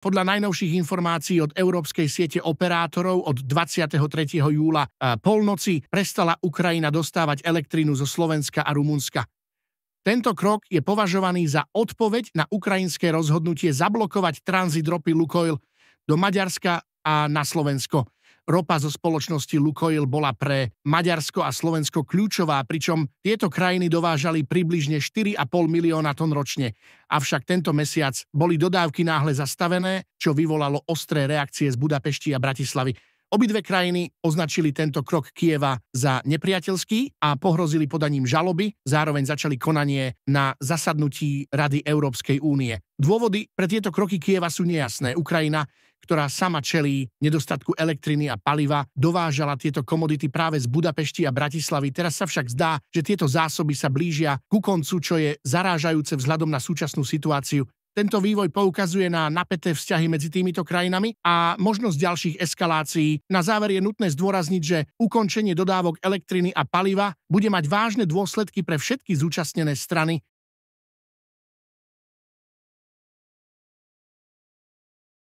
Podľa najnovších informácií od Európskej siete operátorov od 23. júla e, polnoci prestala Ukrajina dostávať elektrínu zo Slovenska a Rumunska. Tento krok je považovaný za odpoveď na ukrajinské rozhodnutie zablokovať tranzit ropy Lukoil do Maďarska a na Slovensko. Ropa zo spoločnosti Lukoil bola pre Maďarsko a Slovensko kľúčová, pričom tieto krajiny dovážali približne 4,5 milióna tón ročne. Avšak tento mesiac boli dodávky náhle zastavené, čo vyvolalo ostré reakcie z Budapešti a Bratislavy. Obidve krajiny označili tento krok Kieva za nepriateľský a pohrozili podaním žaloby, zároveň začali konanie na zasadnutí Rady Európskej únie. Dôvody pre tieto kroky Kieva sú nejasné. Ukrajina ktorá sama čelí nedostatku elektriny a paliva, dovážala tieto komodity práve z Budapešti a Bratislavy. Teraz sa však zdá, že tieto zásoby sa blížia ku koncu, čo je zarážajúce vzhľadom na súčasnú situáciu. Tento vývoj poukazuje na napäté vzťahy medzi týmito krajinami a možnosť ďalších eskalácií. Na záver je nutné zdôrazniť, že ukončenie dodávok elektriny a paliva bude mať vážne dôsledky pre všetky zúčastnené strany,